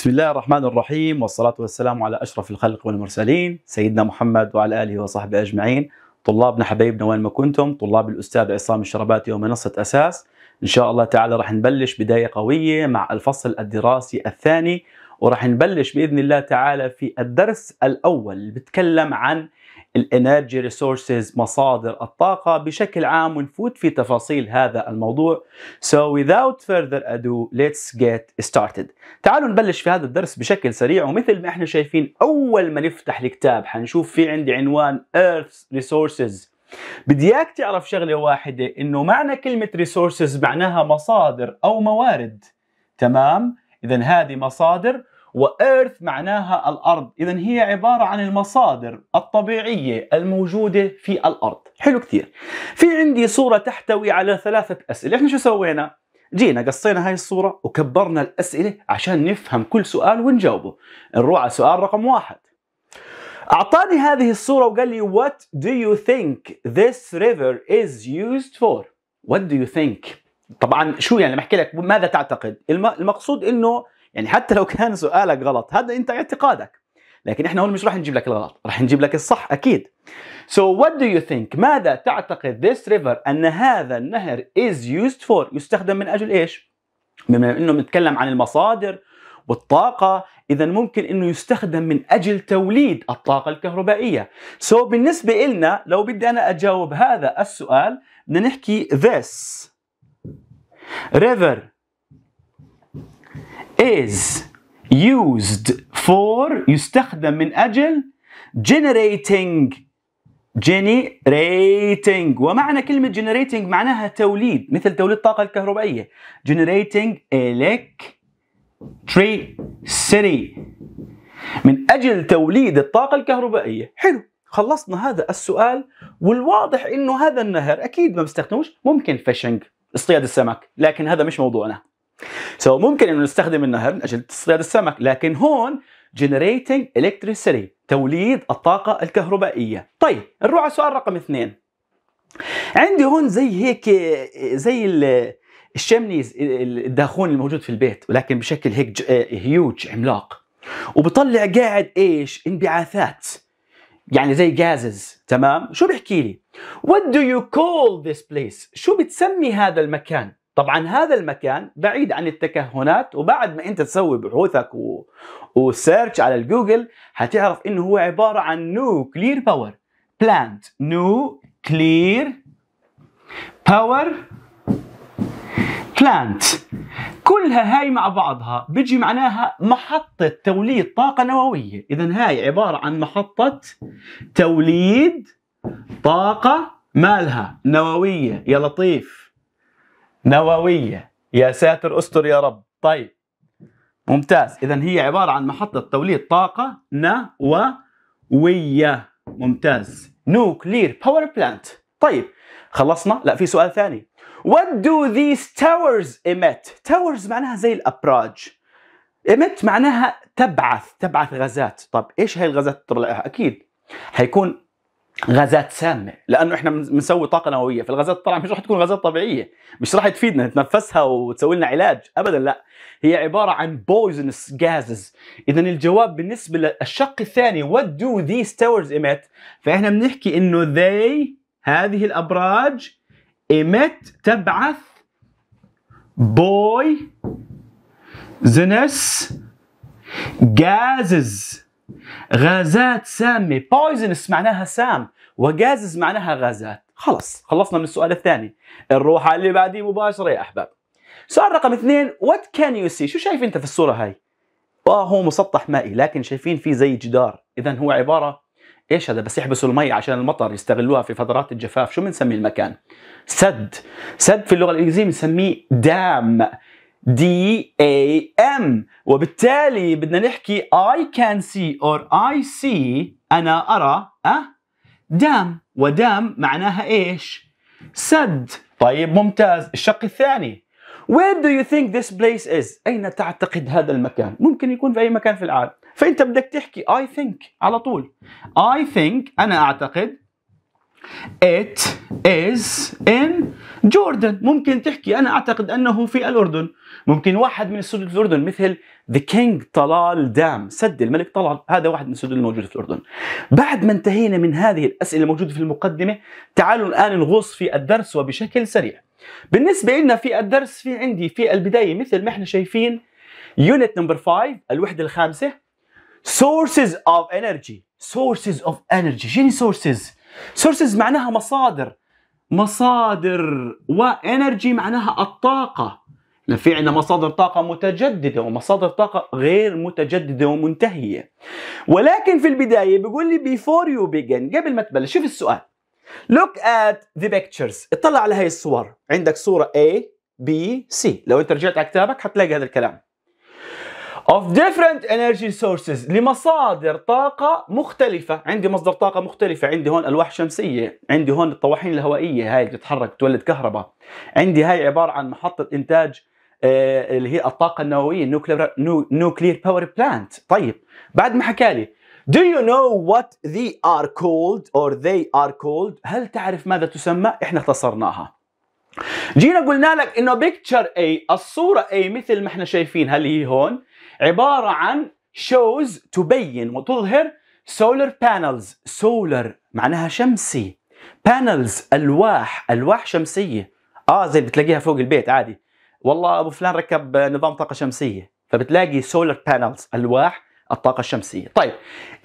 بسم الله الرحمن الرحيم والصلاة والسلام على أشرف الخلق والمرسلين سيدنا محمد وعلى آله وصحبه أجمعين طلابنا حبايبنا وين ما كنتم طلاب الأستاذ عصام الشرباتي ومنصة أساس إن شاء الله تعالى رح نبلش بداية قوية مع الفصل الدراسي الثاني ورح نبلش بإذن الله تعالى في الدرس الأول اللي بتكلم عن الانرجي ريسورسز مصادر الطاقه بشكل عام ونفوت في تفاصيل هذا الموضوع So without further ado let's get started تعالوا نبلش في هذا الدرس بشكل سريع ومثل ما احنا شايفين اول ما نفتح الكتاب حنشوف في عندي عنوان Earth Resources بدي اياك تعرف شغله واحده انه معنى كلمه resources معناها مصادر او موارد تمام اذا هذه مصادر وإيرث معناها الأرض إذا هي عبارة عن المصادر الطبيعية الموجودة في الأرض حلو كثير في عندي صورة تحتوي على ثلاثة أسئلة إحنا شو سوينا؟ جينا قصينا هاي الصورة وكبرنا الأسئلة عشان نفهم كل سؤال ونجاوبه نروح على سؤال رقم واحد أعطاني هذه الصورة وقال لي What do you think this river is used for? What do you think? طبعا شو يعني بحكي لك ماذا تعتقد؟ المقصود انه يعني حتى لو كان سؤالك غلط هذا انت اعتقادك لكن احنا هون مش راح نجيب لك الغلط راح نجيب لك الصح اكيد So what do you think ماذا تعتقد this river ان هذا النهر is used for يستخدم من اجل ايش بما انه بنتكلم عن المصادر والطاقة إذا ممكن أنه يستخدم من أجل توليد الطاقة الكهربائية So بالنسبة لنا لو بدي أنا أجاوب هذا السؤال بدنا نحكي this river is used for يستخدم من أجل generating generating ومعنى كلمة generating معناها توليد مثل توليد الطاقة الكهربائية generating electricity من أجل توليد الطاقة الكهربائية حلو خلصنا هذا السؤال والواضح انه هذا النهر اكيد ما بستخدموش ممكن فيشنج اصطياد السمك لكن هذا مش موضوعنا سو so, ممكن انه نستخدم النهر من اجل تصطياد السمك لكن هون generating electricity توليد الطاقة الكهربائية طيب نروح على سؤال رقم اثنين عندي هون زي هيك زي الشمنيز الداخون الموجود في البيت ولكن بشكل هيك هيوج عملاق وبطلع قاعد ايش انبعاثات يعني زي جازز تمام شو بحكي لي what do you call this place شو بتسمي هذا المكان طبعا هذا المكان بعيد عن التكهنات وبعد ما انت تسوي بحوثك و... وسيرش على الجوجل هتعرف انه هو عباره عن نوكلير باور بلانت نو كلير باور بلانت كلها هاي مع بعضها بيجي معناها محطة توليد طاقة نووية إذا هاي عبارة عن محطة توليد طاقة مالها نووية يا لطيف نووية يا ساتر استر يا رب طيب ممتاز إذا هي عبارة عن محطة توليد طاقة نووية ممتاز نوكلير باور بلانت طيب خلصنا لا في سؤال ثاني What do these towers emit? Towers معناها زي الأبراج emit معناها تبعث تبعث غازات طب إيش هاي الغازات تطلعها أكيد حيكون غازات سامه لانه احنا بنسوي طاقه نوويه فالغازات طبعا مش رح تكون غازات طبيعيه مش رح تفيدنا نتنفسها وتسوي لنا علاج ابدا لا هي عباره عن بويزنس جازز اذا الجواب بالنسبه للشق الثاني what do these towers emit فاحنا بنحكي انه they هذه الابراج emit تبعث بويزنس جازز غازات سامة بايزنس معناها سام وجازز معناها غازات خلص خلصنا من السؤال الثاني نروح على اللي بعديه مباشرة يا أحباب سؤال رقم اثنين وات كان يو سي شو شايف أنت في الصورة هاي اه هو مسطح مائي لكن شايفين فيه زي جدار اذا هو عبارة ايش هذا بس يحبسوا المي عشان المطر يستغلوها في فترات الجفاف شو بنسمي المكان سد سد في اللغة الإنجليزية بنسميه دام D A M وبالتالي بدنا نحكي I can see or I see أنا أرى أه دام ودام معناها إيش؟ سد طيب ممتاز الشق الثاني Where do you think this place is؟ أين تعتقد هذا المكان؟ ممكن يكون في أي مكان في العالم فأنت بدك تحكي I think على طول I think أنا أعتقد It is in Jordan ممكن تحكي أنا أعتقد أنه في الأردن ممكن واحد من السدود في الأردن مثل The King طلال دام سد الملك طلال هذا واحد من السدود الموجودة في الأردن بعد ما انتهينا من هذه الأسئلة الموجودة في المقدمة تعالوا الآن نغوص في الدرس وبشكل سريع بالنسبة لنا في الدرس في عندي في البداية مثل ما احنا شايفين يونت نمبر 5 الوحدة الخامسة sources of energy sources of energy شنو sources سورسز معناها مصادر مصادر وانرجي معناها الطاقه في عندنا مصادر طاقة متجددة ومصادر طاقة غير متجددة ومنتهية ولكن في البداية بيقول لي before you begin قبل ما تبلش شوف السؤال look at the pictures اطلع على هاي الصور عندك صورة A B C لو انت رجعت على كتابك حتلاقي هذا الكلام of different energy sources لمصادر طاقة مختلفة عندي مصدر طاقة مختلفة عندي هون ألواح شمسية عندي هون الطواحين الهوائية هاي اللي بتتحرك تولد كهرباء عندي هاي عبارة عن محطة إنتاج آه، اللي هي الطاقة النووية نوكلير نوكلير باور بلانت طيب بعد ما حكالي Do you know what they are called or they are called هل تعرف ماذا تسمى احنا اختصرناها جينا قلنا لك انه بيكتشر اي الصورة اي مثل ما احنا شايفينها اللي هي هون عبارة عن shows تبين وتظهر solar panels solar معناها شمسي panels ألواح ألواح شمسية اه زي بتلاقيها فوق البيت عادي والله ابو فلان ركب نظام طاقة شمسية فبتلاقي سولار بانلز ألواح الطاقة الشمسية طيب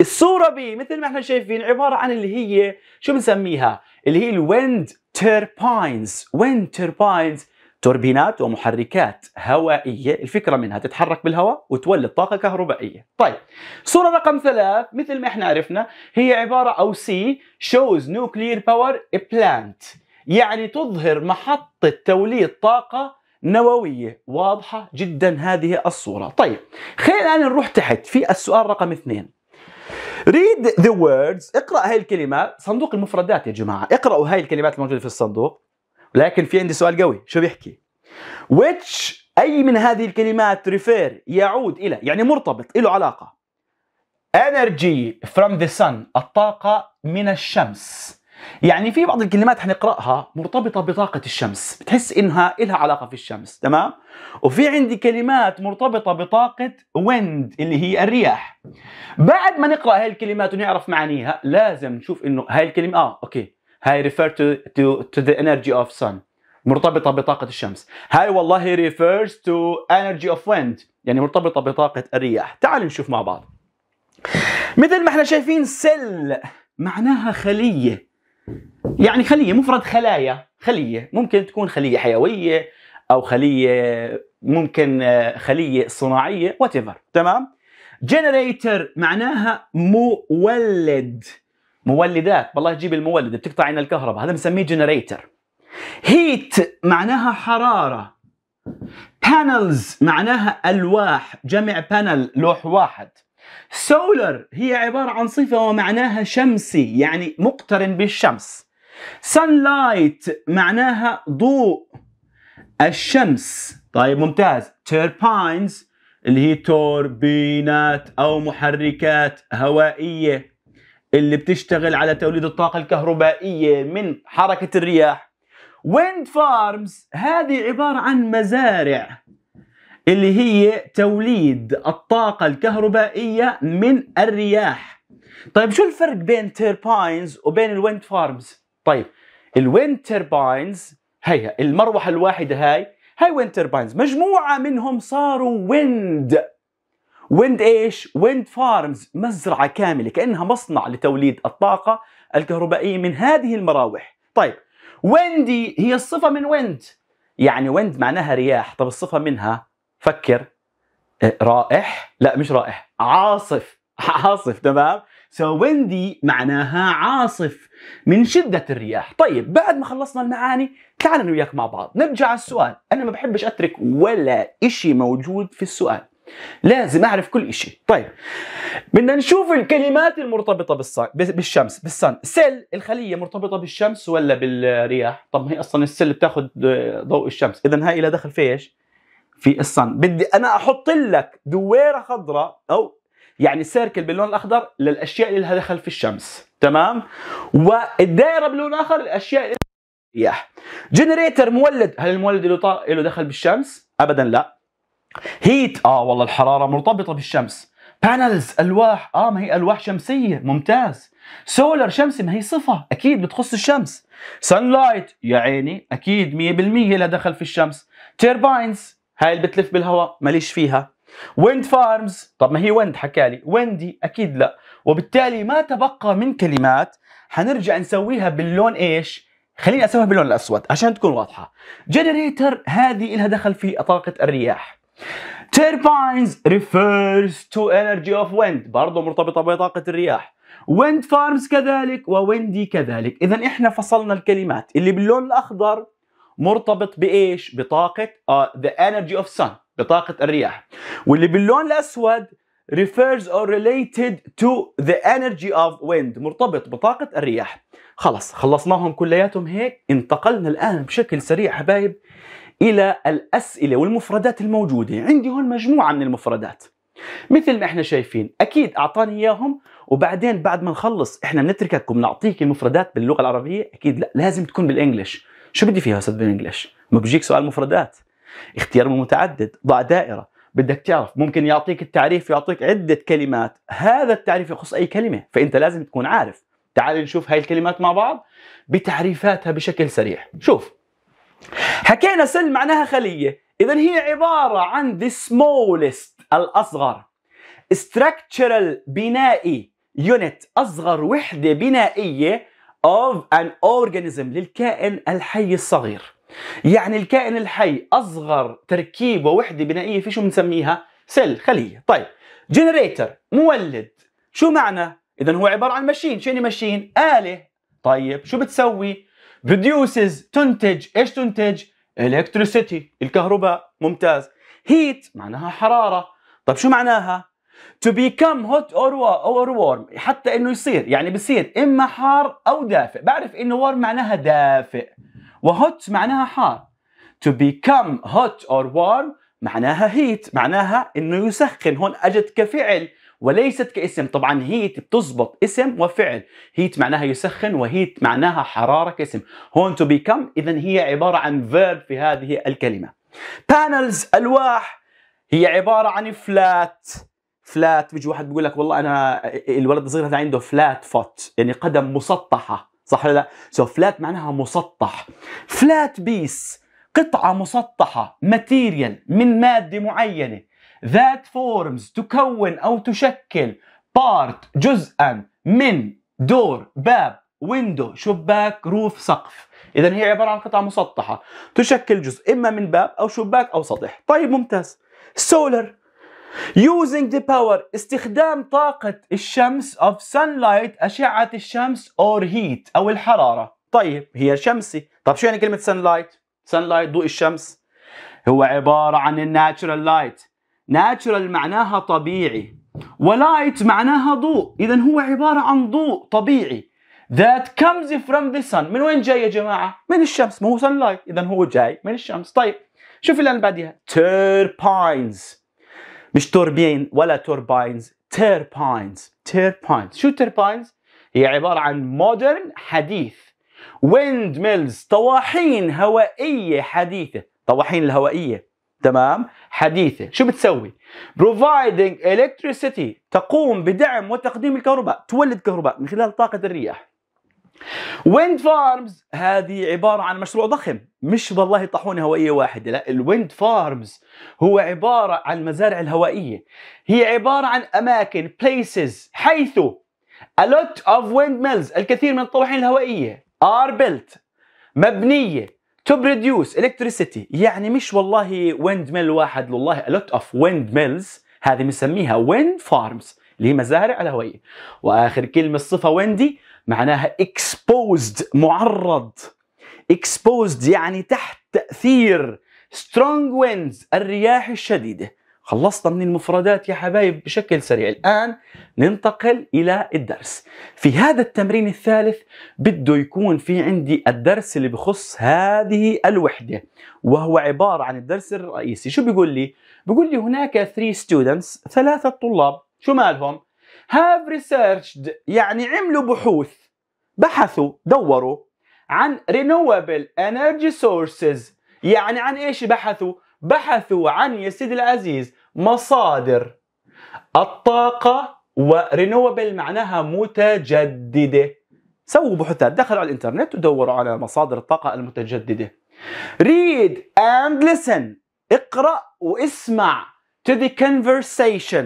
الصورة بي مثل ما احنا شايفين عبارة عن اللي هي شو بنسميها اللي هي الويند تيربينز ويند تيربينز توربينات ومحركات هوائية الفكرة منها تتحرك بالهواء وتولد طاقة كهربائية طيب صورة رقم ثلاث مثل ما احنا عرفنا هي عبارة أو سي شوز نوكلير باور بلانت يعني تظهر محطة توليد طاقة نووية واضحة جدا هذه الصورة طيب خلينا الآن نروح تحت في السؤال رقم اثنين read the words اقرأ هاي الكلمات صندوق المفردات يا جماعة اقرأوا هاي الكلمات الموجودة في الصندوق لكن في عندي سؤال قوي شو بيحكي which أي من هذه الكلمات refer يعود إلى يعني مرتبط له علاقة energy from the sun الطاقة من الشمس يعني في بعض الكلمات حنقرأها مرتبطة بطاقة الشمس بتحس إنها إلها علاقة في الشمس تمام وفي عندي كلمات مرتبطة بطاقة wind اللي هي الرياح بعد ما نقرأ هاي الكلمات ونعرف معانيها لازم نشوف إنه هاي الكلمة آه أوكي هاي ريفير تو تو تو ذا انرجي اوف sun مرتبطه بطاقه الشمس هاي والله ريفيرز تو انرجي اوف wind يعني مرتبطه بطاقه الرياح تعال نشوف مع بعض مثل ما احنا شايفين سيل معناها خليه يعني خليه مفرد خلايا خليه ممكن تكون خليه حيويه او خليه ممكن آه، خليه صناعيه وات تمام جنريتر معناها مولد مولدات بالله تجيب المولد بتقطع عنا الكهرباء هذا بنسميه جنريتر هيت معناها حرارة بانلز معناها ألواح جمع بانل لوح واحد سولر هي عبارة عن صفة ومعناها شمسي يعني مقترن بالشمس sunlight معناها ضوء الشمس طيب ممتاز تيرباينز اللي هي توربينات أو محركات هوائية اللي بتشتغل على توليد الطاقة الكهربائية من حركة الرياح ويند فارمز هذه عبارة عن مزارع اللي هي توليد الطاقة الكهربائية من الرياح طيب شو الفرق بين تيرباينز وبين الويند فارمز طيب الويند تيرباينز هي المروحة الواحدة هاي هاي ويند تيرباينز مجموعة منهم صاروا ويند ويند ايش؟ ويند فارمز مزرعه كامله كانها مصنع لتوليد الطاقه الكهربائيه من هذه المراوح. طيب ويندي هي الصفه من ويند يعني ويند معناها رياح، طب الصفه منها فكر إيه، رائح لا مش رائح عاصف عاصف تمام؟ سو so ويندي معناها عاصف من شده الرياح، طيب بعد ما خلصنا المعاني تعال انا وياك مع بعض نرجع على السؤال، انا ما بحبش اترك ولا إشي موجود في السؤال. لازم اعرف كل شيء طيب بدنا نشوف الكلمات المرتبطه بالص... بالشمس بالسن سيل الخليه مرتبطه بالشمس ولا بالرياح طب ما هي اصلا السل بتاخذ ضوء الشمس اذا هاي لها دخل في ايش في الصن بدي انا احط لك دويره خضراء او يعني سيركل باللون الاخضر للاشياء اللي لها دخل في الشمس تمام والدائره بلون اخر الاشياء اللي الرياح جنريتر مولد هل المولد له دخل بالشمس ابدا لا هيت اه والله الحراره مرتبطه بالشمس بانلز الواح اه ما هي الواح شمسيه ممتاز سولر شمسي ما هي صفه اكيد بتخص الشمس سان لايت يا عيني اكيد 100% لا دخل في الشمس تيرباينز هاي اللي بتلف بالهواء ماليش فيها ويند فارمز طب ما هي ويند حكالي ويندي اكيد لا وبالتالي ما تبقى من كلمات حنرجع نسويها باللون ايش خليني اسويها باللون الاسود عشان تكون واضحه جنريتر هذه لها دخل في طاقه الرياح Turbines refers to energy of wind برضه مرتبطة بطاقة الرياح wind farms كذلك وويندي كذلك إذا إحنا فصلنا الكلمات اللي باللون الأخضر مرتبط بإيش؟ بطاقة uh, the energy of sun بطاقة الرياح واللي باللون الأسود refers or related to the energy of wind مرتبط بطاقة الرياح خلص خلصناهم كلياتهم هيك انتقلنا الآن بشكل سريع حبايب الى الاسئله والمفردات الموجوده عندي هون مجموعه من المفردات مثل ما احنا شايفين اكيد اعطاني اياهم وبعدين بعد ما نخلص احنا بنتركك نعطيك المفردات باللغه العربيه اكيد لا لازم تكون بالانجلش شو بدي فيها استاذ بالانجلش ما بجيك سؤال مفردات اختيار متعدد ضع دائره بدك تعرف ممكن يعطيك التعريف يعطيك عده كلمات هذا التعريف يخص اي كلمه فانت لازم تكون عارف تعال نشوف هاي الكلمات مع بعض بتعريفاتها بشكل سريع شوف حكينا سل معناها خلية إذا هي عبارة عن the smallest الأصغر structural بنائي unit أصغر وحدة بنائية of an organism للكائن الحي الصغير يعني الكائن الحي أصغر تركيب ووحدة بنائية في شو بنسميها سل خلية طيب جنريتر مولد شو معنى إذا هو عبارة عن ماشين شو يعني ماشين آلة طيب شو بتسوي produces تنتج ايش تنتج؟ الكتريسيتي الكهرباء ممتاز هيت معناها حراره طب شو معناها؟ to become hot or or warm حتى انه يصير يعني بصير اما حار او دافئ بعرف انه warm معناها دافئ وهوت معناها حار to become hot or warm معناها heat معناها انه يسخن هون اجت كفعل وليست كاسم طبعا هيت بتزبط اسم وفعل هيت معناها يسخن وهيت معناها حرارة كاسم هون تو بيكم إذا هي عبارة عن فيرب في هذه الكلمة بانلز ألواح هي عبارة عن فلات فلات بيجي واحد بيقول لك والله أنا الولد الصغير هذا عنده فلات فوت يعني قدم مسطحة صح ولا لا؟ سو so فلات معناها مسطح فلات بيس قطعة مسطحة ماتيريال من مادة معينة that forms تكون أو تشكل part جزءا من دور باب ويندو شباك روف سقف إذا هي عبارة عن قطعة مسطحة تشكل جزء إما من باب أو شباك أو سطح طيب ممتاز سولر Using the power استخدام طاقة الشمس of sunlight أشعة الشمس or heat أو الحرارة طيب هي شمسي طيب شو يعني كلمة sunlight؟ sunlight ضوء الشمس هو عبارة عن الناتشرال لايت ناتشرال معناها طبيعي ولايت معناها ضوء إذا هو عبارة عن ضوء طبيعي ذات كمز فروم ذا sun من وين جاي يا جماعة؟ من الشمس ما هو لايت إذا هو جاي من الشمس طيب شوف اللي بعديها تيربينز مش توربين ولا تورباينز تيربينز تيربينز شو تيربينز هي عبارة عن مودرن حديث ويند ميلز طواحين هوائية حديثة طواحين الهوائية تمام حديثة شو بتسوي providing electricity تقوم بدعم وتقديم الكهرباء تولد كهرباء من خلال طاقة الرياح ويند فارمز هذه عبارة عن مشروع ضخم مش والله طاحونة هوائية واحدة لا الويند فارمز هو عبارة عن مزارع الهوائية هي عبارة عن أماكن places حيث a lot of windmills الكثير من الطواحين الهوائية are built مبنية تو produce الكتريسيتي يعني مش والله ويند ميل واحد والله lot of wind mills هذه بنسميها wind farms اللي هي مزارع الهوائيه واخر كلمه الصفه ويندي معناها exposed معرض exposed يعني تحت تاثير strong winds الرياح الشديده خلصنا من المفردات يا حبايب بشكل سريع الآن ننتقل إلى الدرس في هذا التمرين الثالث بده يكون في عندي الدرس اللي بخص هذه الوحدة وهو عبارة عن الدرس الرئيسي شو بيقول لي؟ بيقول لي هناك 3 students ثلاثة طلاب شو مالهم؟ have researched يعني عملوا بحوث بحثوا دوروا عن renewable energy sources يعني عن ايش بحثوا؟ بحثوا عن يا سيدي العزيز مصادر الطاقة ورينوبل معناها متجددة سووا بحوثات دخلوا على الانترنت ودوروا على مصادر الطاقة المتجددة read and listen اقرأ واسمع to the conversation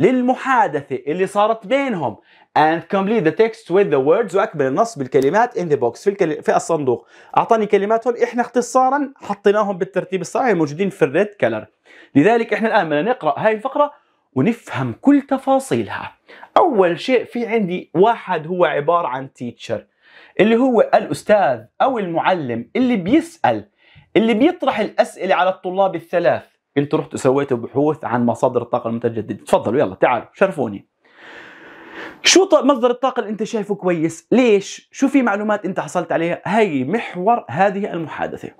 للمحادثة اللي صارت بينهم and complete the text with the words واكمل النص بالكلمات in the box في الكل... في الصندوق اعطاني كلماتهم احنا اختصارا حطيناهم بالترتيب الصحيح موجودين في الريد كلر لذلك احنا الان بدنا نقرا هاي الفقره ونفهم كل تفاصيلها اول شيء في عندي واحد هو عباره عن تيتشر اللي هو الاستاذ او المعلم اللي بيسال اللي بيطرح الاسئله على الطلاب الثلاث انتوا رحتوا سويتوا بحوث عن مصادر الطاقه المتجدده تفضلوا يلا تعالوا شرفوني شو مصدر الطاقة اللي انت شايفه كويس؟ ليش؟ شو في معلومات انت حصلت عليها؟ هي محور هذه المحادثة.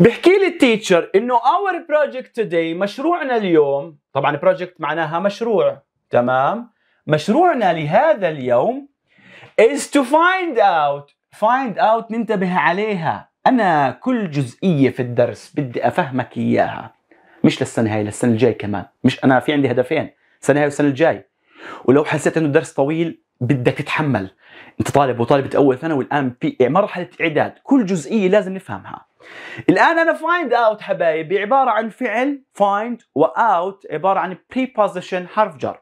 بحكي لي التيتشر انه اور بروجكت توداي مشروعنا اليوم طبعا بروجكت معناها مشروع تمام مشروعنا لهذا اليوم is to find out find out ننتبه عليها انا كل جزئيه في الدرس بدي افهمك اياها مش للسنه هاي للسنه الجاي كمان مش انا في عندي هدفين السنه هاي والسنه الجاي ولو حسيت انه الدرس طويل بدك تتحمل انت طالب وطالبه اول ثانوي الان في مرحله اعداد كل جزئيه لازم نفهمها الان انا فايند اوت حبايبي عباره عن فعل فايند واوت عباره عن بريبوزيشن حرف جر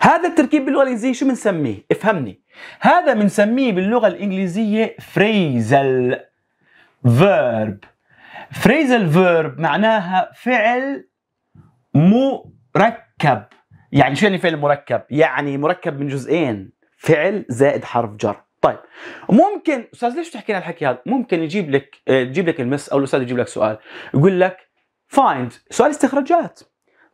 هذا التركيب باللغة الانجليزية شو بنسميه افهمني هذا بنسميه باللغه الانجليزيه فريزل فيرب فريزل فيرب معناها فعل مركب يعني شو يعني فعل مركب؟ يعني مركب من جزئين فعل زائد حرف جر طيب ممكن استاذ ليش بتحكي لنا الحكي هذا؟ ممكن يجيب لك آه، يجيب لك المس او الاستاذ يجيب لك سؤال يقول لك فايند سؤال استخراجات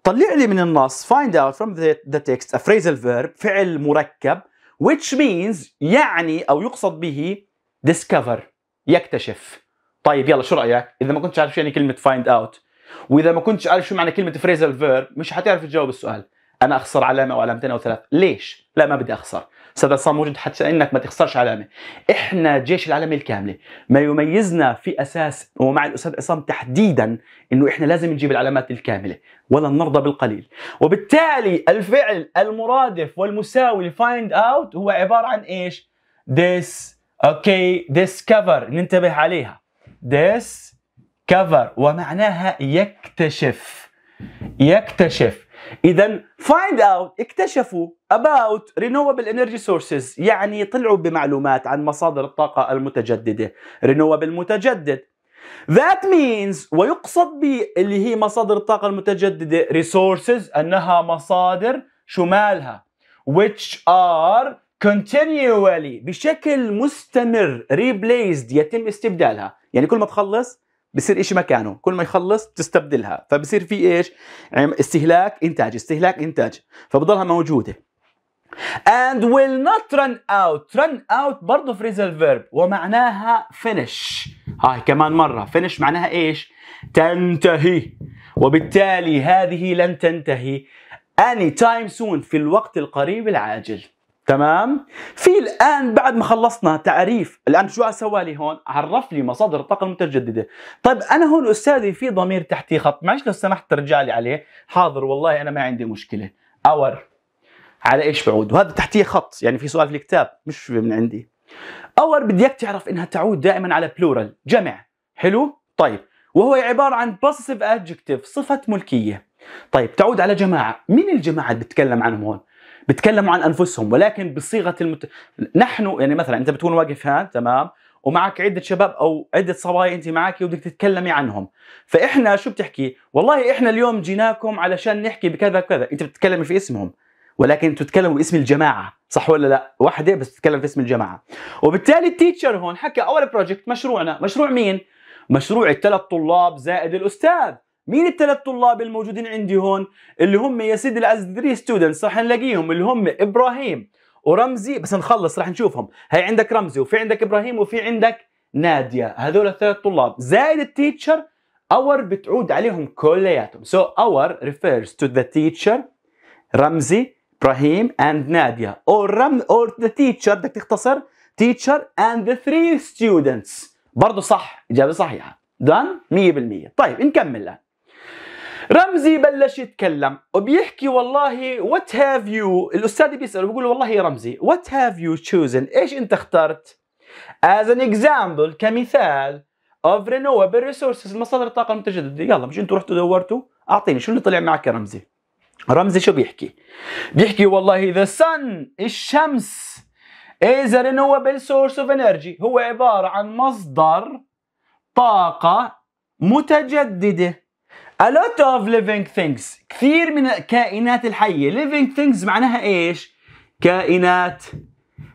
طلع لي من النص فايند اوت فروم ذا تكست ا a phrasal فعل مركب which means يعني او يقصد به discover يكتشف طيب يلا شو رايك اذا ما كنتش عارف شو يعني كلمه فايند اوت واذا ما كنتش عارف شو معنى كلمه phrasal فيرب مش حتعرف تجاوب السؤال انا اخسر علامه او علامتين او ثلاث ليش لا ما بدي اخسر استاذ عصام موجود حتى انك ما تخسرش علامه احنا جيش العالميه الكامله ما يميزنا في اساس ومع الاستاذ عصام تحديدا انه احنا لازم نجيب العلامات الكامله ولن نرضى بالقليل وبالتالي الفعل المرادف والمساوي فايند اوت هو عباره عن ايش this اوكي ديسكفر ننتبه عليها كفر ومعناها يكتشف يكتشف اذا فايند اوت اكتشفوا اباوت رينوبل انرجي سورسز يعني طلعوا بمعلومات عن مصادر الطاقة المتجددة رينوبل متجدد ذات مينز ويقصد ب اللي هي مصادر الطاقة المتجددة ريسورسز أنها مصادر شمالها which are continually بشكل مستمر replaced يتم استبدالها يعني كل ما تخلص بصير إشي مكانه كل ما يخلص تستبدلها فبصير في إيش استهلاك إنتاج استهلاك إنتاج فبضلها موجودة and will not run out run out برضه phrasal verb ومعناها finish هاي كمان مرة finish معناها إيش تنتهي وبالتالي هذه لن تنتهي anytime soon في الوقت القريب العاجل تمام في الان بعد ما خلصنا تعريف الان شو سوى لي هون عرف لي مصادر الطاقه المتجدده طيب انا هون استاذي في ضمير تحتي خط معلش لو سمحت ترجع لي عليه حاضر والله انا ما عندي مشكله اور على ايش بعود وهذا تحتيه خط يعني في سؤال في الكتاب مش من عندي اور بدي اياك تعرف انها تعود دائما على بلورال جمع حلو طيب وهو عباره عن بوسيسيف ادجكتيف صفه ملكيه طيب تعود على جماعه مين الجماعه اللي بتكلم عنهم هون بتكلموا عن انفسهم ولكن بصيغه المت... نحن يعني مثلا انت بتكون واقف هان تمام ومعك عده شباب او عده صبايا انت معك وبدك تتكلمي عنهم فاحنا شو بتحكي والله احنا اليوم جيناكم علشان نحكي بكذا وكذا انت بتتكلمي في اسمهم ولكن انتم بتتكلموا باسم الجماعه صح ولا لا واحده بس بتتكلم باسم الجماعه وبالتالي التيتشر هون حكى اول بروجكت مشروعنا مشروع مين مشروع الثلاث طلاب زائد الاستاذ مين الثلاث طلاب الموجودين عندي هون اللي هم يا سيدي 3 ستودنتس رح نلاقيهم اللي هم ابراهيم ورمزي بس نخلص رح نشوفهم هي عندك رمزي وفي عندك ابراهيم وفي عندك ناديه هذول الثلاث طلاب زائد التيتشر اور بتعود عليهم كلياتهم سو اور ريفيرز تو ذا تيتشر رمزي ابراهيم اند ناديه اور رم or ذا تيتشر بدك تختصر تيتشر اند ذا 3 ستودنتس برضه صح اجابه صحيحه دان 100% طيب نكمل الان رمزي بلش يتكلم وبيحكي والله وات هاف يو الاستاذ بيساله بيقول والله يا رمزي وات هاف يو تشوزن ايش انت اخترت as an example كمثال of renewable resources مصادر الطاقه المتجدده يلا مش انتوا رحتوا دورتوا اعطيني شو اللي طلع معك يا رمزي رمزي شو بيحكي بيحكي والله the sun الشمس is a renewable source of energy هو عباره عن مصدر طاقه متجدده A lot of living things كثير من الكائنات الحية living things معناها ايش؟ كائنات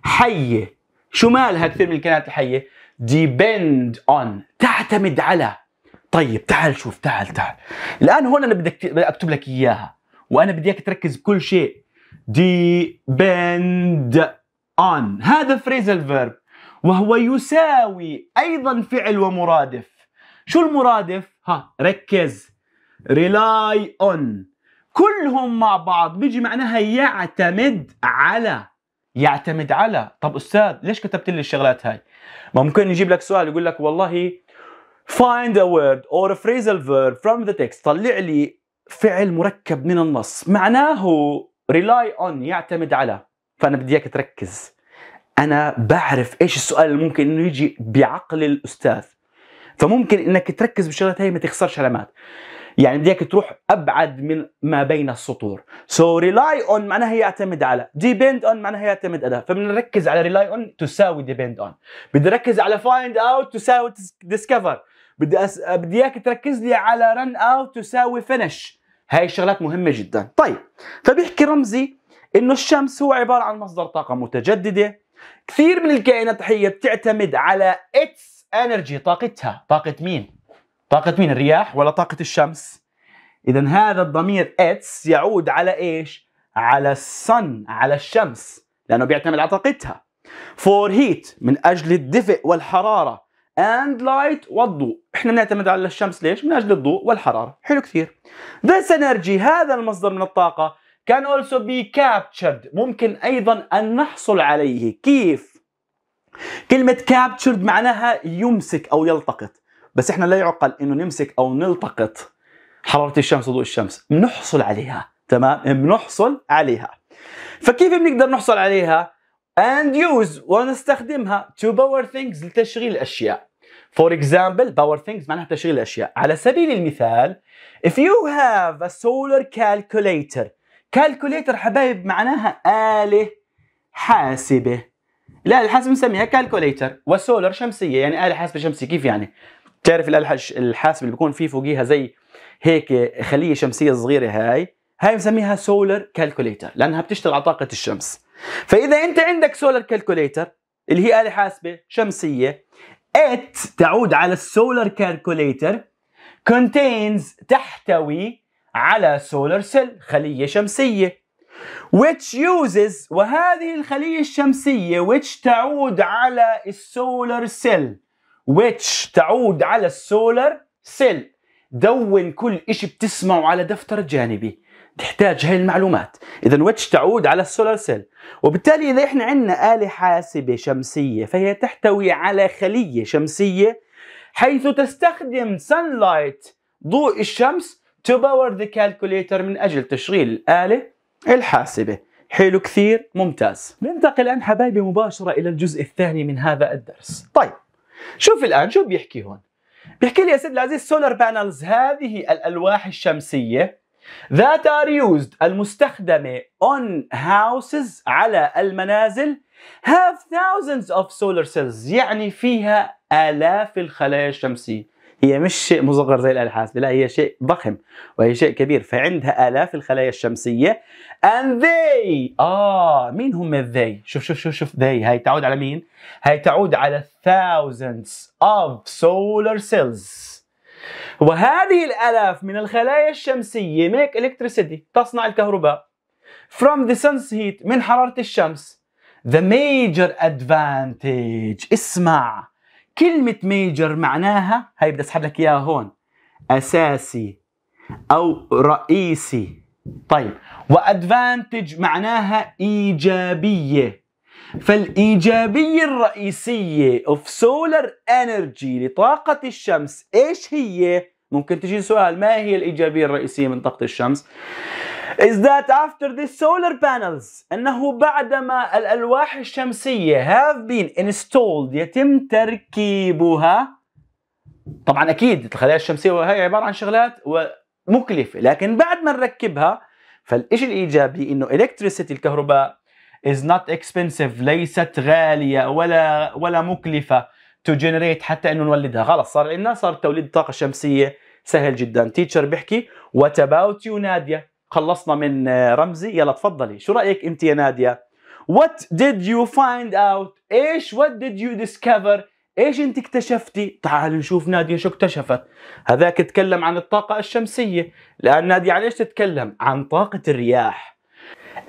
حية شو مالها كثير من الكائنات الحية؟ depend on تعتمد على طيب تعال شوف تعال تعال الآن هون أنا بدي أكتب لك إياها وأنا بدي إياك تركز بكل شيء depend on هذا فريز الفيرب وهو يساوي أيضا فعل ومرادف شو المرادف؟ ها ركز rely on كلهم مع بعض بيجي معناها يعتمد على يعتمد على طب استاذ ليش كتبت لي الشغلات هاي ممكن يجيب لك سؤال يقول لك والله find a word or a phrasal verb from the text طلع لي فعل مركب من النص معناه rely on يعتمد على فانا بدي اياك تركز انا بعرف ايش السؤال اللي ممكن انه يجي بعقل الاستاذ فممكن انك تركز بالشغلات هاي ما تخسرش علامات يعني بدك تروح ابعد من ما بين السطور سو ريلاي اون معناها يعتمد على ديبند اون معناها يعتمد على فبنركز على ريلاي اون تساوي ديبند اون بدي اركز على فايند اوت تساوي ديسكفر بدي أس... بدي اياك تركز لي على رن اوت تساوي فينش هاي الشغلات مهمه جدا طيب فبيحكي رمزي انه الشمس هو عباره عن مصدر طاقه متجدده كثير من الكائنات الحيه بتعتمد على اتس انرجي طاقتها طاقه مين طاقة مين الرياح ولا طاقة الشمس إذا هذا الضمير اتس يعود على إيش على الصن على الشمس لأنه بيعتمد على طاقتها فور هيت من أجل الدفء والحرارة and light والضوء احنا بنعتمد على الشمس ليش من اجل الضوء والحراره حلو كثير this energy هذا المصدر من الطاقه can also be captured ممكن ايضا ان نحصل عليه كيف كلمه captured معناها يمسك او يلتقط بس احنا لا يعقل انه نمسك او نلتقط حراره الشمس وضوء الشمس بنحصل عليها تمام بنحصل عليها فكيف بنقدر نحصل عليها and use ونستخدمها to power things لتشغيل الاشياء For example, power things معناها تشغيل الأشياء على سبيل المثال if you have a solar calculator calculator حبايب معناها آلة حاسبة لا الحاسبة نسميها كالكوليتر والسولر شمسية يعني آلة حاسبة شمسية كيف يعني؟ بتعرف الالحش الحاسب اللي بيكون فيه فوقيها زي هيك خليه شمسيه صغيره هاي هاي بنسميها سولار كالكوليتر لانها بتشتغل على طاقه الشمس فاذا انت عندك سولار كالكوليتر اللي هي اله حاسبه شمسيه ات تعود على السولار كالكوليتر contains تحتوي على سولار سيل خليه شمسيه which uses وهذه الخليه الشمسيه which تعود على السولار سيل which تعود على السولار سيل دون كل شيء بتسمعه على دفتر جانبي تحتاج هاي المعلومات اذا which تعود على السولار سيل وبالتالي اذا احنا عندنا آلة حاسبة شمسية فهي تحتوي على خلية شمسية حيث تستخدم sunlight ضوء الشمس to power the calculator من اجل تشغيل الآلة الحاسبة حلو كثير ممتاز ننتقل الان حبايبي مباشرة الى الجزء الثاني من هذا الدرس طيب شوف الان شو بيحكي هون بيحكي لي يا سيد العزيز سولار بانلز هذه الالواح الشمسيه that are used المستخدمة on houses على المنازل have thousands of solar cells يعني فيها آلاف الخلايا الشمسية هي مش شيء مصغر زي الألحاس لا هي شيء ضخم وهي شيء كبير فعندها آلاف الخلايا الشمسية and they اه مين هم they شوف شوف شوف شوف they هي تعود على مين هي تعود على thousands of solar cells وهذه الالاف من الخلايا الشمسيه make electricity تصنع الكهرباء from the sun's heat من حراره الشمس the major advantage اسمع كلمة ميجر معناها هاي بدي اسحب لك اياها هون اساسي او رئيسي طيب وادفانتج معناها ايجابيه فالايجابيه الرئيسيه اوف سولار انرجي لطاقه الشمس ايش هي؟ ممكن تجي سؤال ما هي الايجابيه الرئيسيه من طاقه الشمس؟ is that after the solar panels انه بعدما الالواح الشمسيه have been installed يتم تركيبها طبعا اكيد الخلايا الشمسيه وهي عباره عن شغلات و مكلفة لكن بعد ما نركبها فالإشي الإيجابي إنه إلكتريسيتي الكهرباء is not expensive ليست غالية ولا ولا مكلفة to generate حتى انه نولدها خلص صار عندنا صار توليد الطاقه الشمسيه سهل جدا تيتشر بيحكي وات اباوت يو ناديه خلصنا من آه، رمزي يلا تفضلي شو رايك انت يا ناديه وات ديد يو فايند اوت ايش وات ديد يو ديسكفر ايش انت اكتشفتي؟ تعال نشوف ناديه شو اكتشفت. هذاك تكلم عن الطاقه الشمسيه، لان ناديه عن ايش تتكلم؟ عن طاقه الرياح.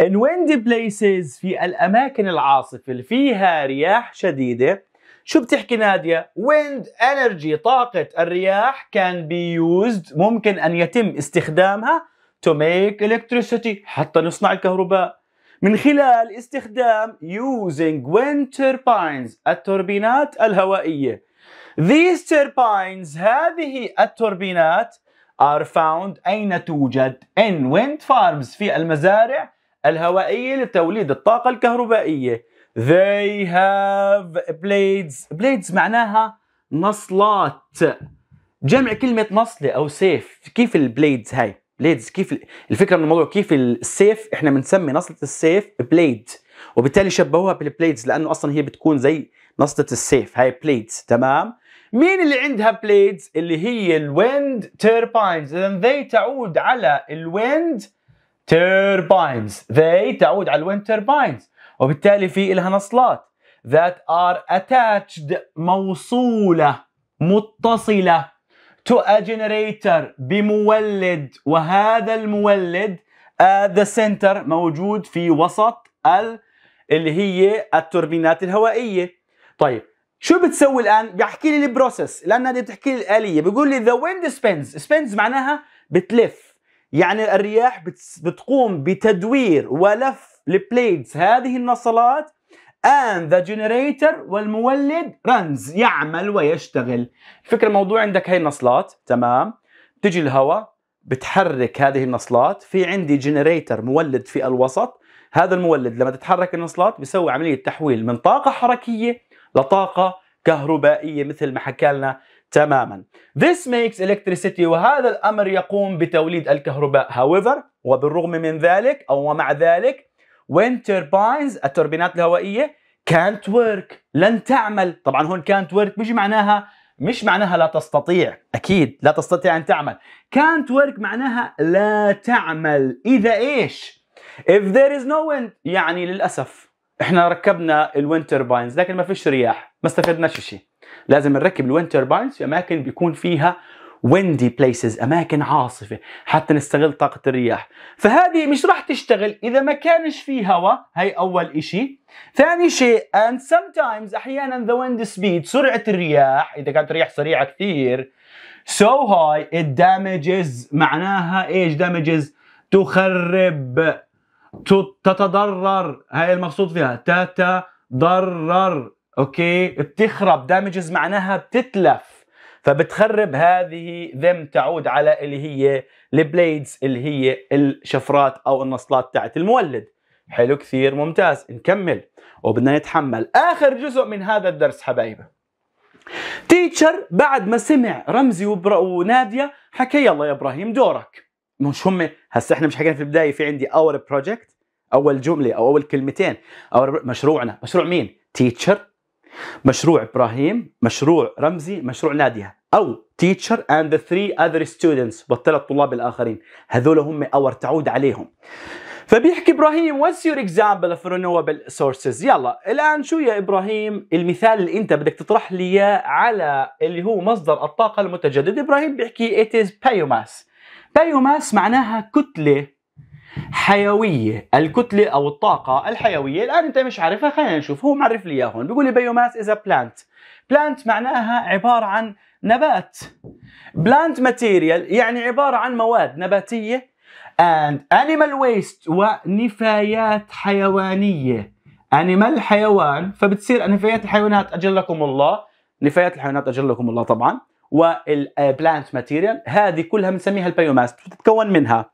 In windy places في الاماكن العاصفه اللي فيها رياح شديده شو بتحكي نادية؟ wind energy طاقة الرياح can be used ممكن أن يتم استخدامها to make electricity حتى نصنع الكهرباء من خلال استخدام using wind turbines التوربينات الهوائية These turbines هذه التوربينات are found أين توجد in wind farms في المزارع الهوائية لتوليد الطاقة الكهربائية They have blades blades معناها نصلات جمع كلمة نصلة أو سيف كيف البليدز هاي بليدز كيف الفكره من الموضوع كيف السيف احنا بنسمي نصله السيف بليد وبالتالي شبهوها بالبليدز لانه اصلا هي بتكون زي نصله السيف هاي بليدز تمام مين اللي عندها بليدز اللي هي الويند تيرباينز اذا ذي تعود على الويند تيرباينز ذي تعود على الويند تيرباينز وبالتالي في لها نصلات ذات ار اتاتشد موصوله متصله to a generator بمولد وهذا المولد at آه، the center موجود في وسط ال اللي هي التوربينات الهوائيه طيب شو بتسوي الان بيحكي لي البروسيس لأن هذه بتحكي لي الاليه بيقول لي ذا ويند سبينز سبينز معناها بتلف يعني الرياح بتقوم بتدوير ولف البليدز هذه النصلات and the generator والمولد runs يعمل ويشتغل الفكرة الموضوع عندك هي النصلات تمام تجي الهواء بتحرك هذه النصلات في عندي جنريتر مولد في الوسط هذا المولد لما تتحرك النصلات بيسوي عملية تحويل من طاقة حركية لطاقة كهربائية مثل ما حكى لنا تماما This makes electricity وهذا الأمر يقوم بتوليد الكهرباء however وبالرغم من ذلك أو ومع ذلك وين تيربينز التوربينات الهوائيه كانت ورك لن تعمل طبعا هون كانت ورك بيجي معناها مش معناها لا تستطيع اكيد لا تستطيع ان تعمل كانت ورك معناها لا تعمل اذا ايش if there is no wind يعني للاسف احنا ركبنا الوين تيربينز لكن ما فيش رياح ما استفدناش شيء لازم نركب الوين تيربينز في اماكن بيكون فيها ويندي بليسز اماكن عاصفه حتى نستغل طاقه الرياح فهذه مش راح تشتغل اذا ما كانش في هواء هي اول إشي ثاني شيء and sometimes احيانا the wind speed سرعه الرياح اذا كانت رياح سريعه كثير so high it damages معناها ايش damages تخرب تتضرر هاي المقصود فيها تتضرر اوكي بتخرب damages معناها بتتلف فبتخرب هذه ذم تعود على اللي هي البليدز اللي هي الشفرات او النصلات تاعت المولد حلو كثير ممتاز نكمل وبدنا نتحمل اخر جزء من هذا الدرس حبايبه تيتشر بعد ما سمع رمزي وناديه حكى يلا يا ابراهيم دورك مش هم هسه احنا مش حكينا في البدايه في عندي اور بروجكت اول جمله او اول كلمتين اور مشروعنا مشروع مين تيتشر مشروع ابراهيم مشروع رمزي مشروع ناديه او تيتشر اند ذا ثري اذر ستودنتس والثلاث طلاب الاخرين هذول هم اور تعود عليهم فبيحكي ابراهيم واتس يور اكزامبل اوف رينوبل سورسز يلا الان شو يا ابراهيم المثال اللي انت بدك تطرح لي اياه على اللي هو مصدر الطاقه المتجدد ابراهيم بيحكي ات از بايوماس بايوماس معناها كتله حيويه الكتله او الطاقه الحيويه الان انت مش عارفها خلينا نشوف هو معرف لي اياها هون بيقول لي بيوماس از بلانت بلانت معناها عباره عن نبات بلانت ماتيريال يعني عباره عن مواد نباتيه and animal waste ونفايات حيوانيه animal حيوان فبتصير نفايات الحيوانات اجلكم الله نفايات الحيوانات اجلكم الله طبعا والبلانت آه, ماتيريال هذه كلها بنسميها البيوماس تتكون منها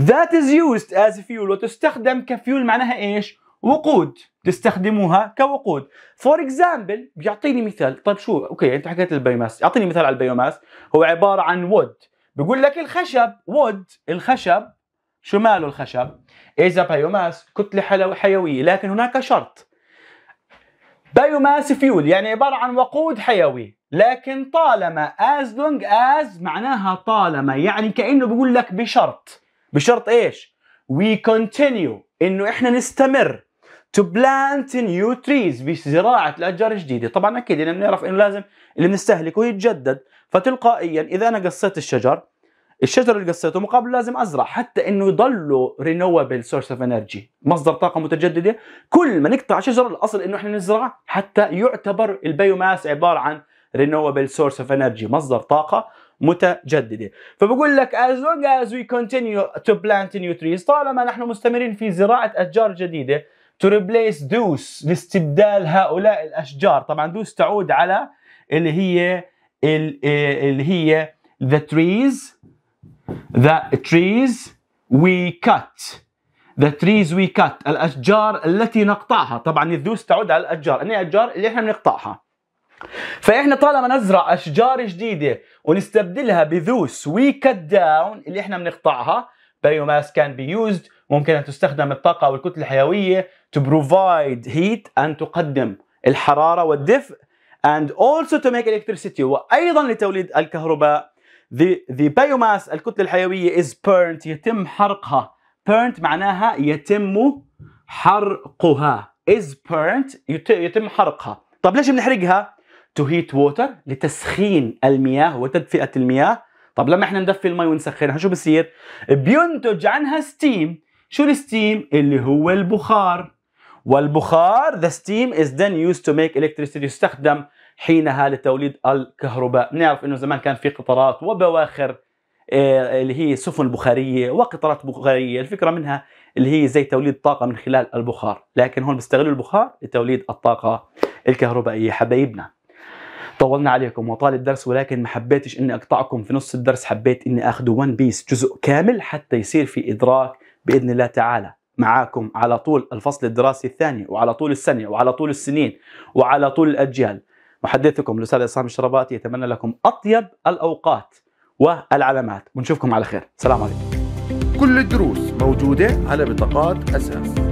ذات از يوزد از فيول وتستخدم كفيول معناها ايش وقود تستخدموها كوقود فور اكزامبل بيعطيني مثال طيب شو اوكي انت حكيت البيوماس اعطيني مثال على البيوماس هو عباره عن وود بقول لك الخشب وود الخشب شو ماله الخشب اذا بيوماس كتله حيويه لكن هناك شرط بيوماس فيول يعني عباره عن وقود حيوي لكن طالما as long as معناها طالما يعني كأنه بيقول لك بشرط بشرط إيش we continue إنه إحنا نستمر to plant new trees بزراعة الأشجار الجديدة طبعا أكيد إننا بنعرف إنه لازم اللي بنستهلكه يتجدد فتلقائيا إذا أنا قصيت الشجر الشجر اللي قصيته مقابله لازم ازرع حتى انه يضلوا رينوبل سورس اوف انرجي مصدر طاقه متجدده كل ما نقطع شجر الاصل انه احنا نزرع حتى يعتبر البيوماس عباره عن renewable source of energy مصدر طاقة متجددة فبقول لك as long as we continue to plant new trees طالما نحن مستمرين في زراعة أشجار جديدة to replace those لاستبدال هؤلاء الأشجار طبعا دوس تعود على اللي هي اللي هي the trees the trees we cut the trees we cut الأشجار التي نقطعها طبعا الذوس تعود على الأشجار أني أشجار اللي احنا بنقطعها فاحنا طالما نزرع اشجار جديده ونستبدلها بذوس وي كت داون اللي احنا بنقطعها بايوماس كان بي يوزد ممكن ان تستخدم الطاقه والكتله الحيويه to provide heat ان تقدم الحراره والدفء and also to make electricity وايضا لتوليد الكهرباء the, the biomass الكتله الحيويه is burnt يتم حرقها burnt معناها يتم حرقها is burnt يتم حرقها طب ليش بنحرقها تو هيت ووتر لتسخين المياه وتدفئه المياه طب لما احنا ندفي المي ونسخنها شو بصير بينتج عنها ستيم شو الستيم اللي هو البخار والبخار the steam is then used to make electricity يستخدم حينها لتوليد الكهرباء نعرف انه زمان كان في قطارات وبواخر آه، اللي هي سفن بخاريه وقطارات بخاريه الفكره منها اللي هي زي توليد طاقه من خلال البخار لكن هون بيستغلوا البخار لتوليد الطاقه الكهربائيه حبايبنا طولنا عليكم وطال الدرس ولكن ما حبيتش اني اقطعكم في نص الدرس حبيت اني اخذ ون بيس جزء كامل حتى يصير في ادراك باذن الله تعالى معاكم على طول الفصل الدراسي الثاني وعلى طول السنه وعلى طول السنين وعلى طول الاجيال محدثكم الاستاذ عصام الشرباتي يتمنى لكم اطيب الاوقات والعلامات ونشوفكم على خير سلام عليكم كل الدروس موجوده على بطاقات اساس